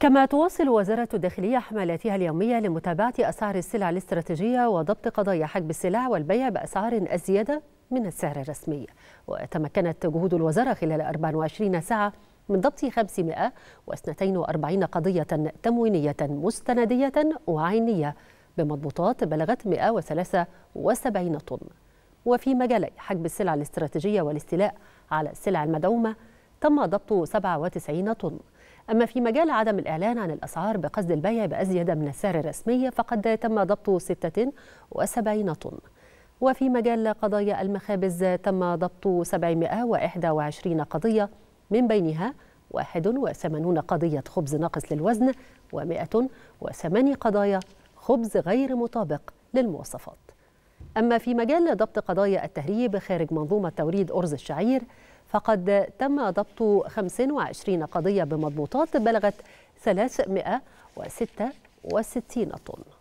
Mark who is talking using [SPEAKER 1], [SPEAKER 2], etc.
[SPEAKER 1] كما تواصل وزارة الداخلية حملاتها اليومية لمتابعة أسعار السلع الاستراتيجية وضبط قضايا حجب السلع والبيع بأسعار أزيد من السعر الرسمي وتمكنت جهود الوزارة خلال 24 ساعة من ضبط 542 قضية تموينية مستندية وعينية بمضبوطات بلغت 173 طن وفي مجالي حجب السلع الاستراتيجية والاستيلاء على السلع المدعومة تم ضبط 97 طن أما في مجال عدم الإعلان عن الأسعار بقصد البيع بأزيد من السعر الرسمي فقد تم ضبط 76 طن وفي مجال قضايا المخابز تم ضبط 721 قضية من بينها 81 قضية خبز ناقص للوزن و108 قضايا خبز غير مطابق للمواصفات أما في مجال ضبط قضايا التهريب خارج منظومة توريد أرز الشعير فقد تم ضبط 25 قضية بمضبوطات بلغت 366 طن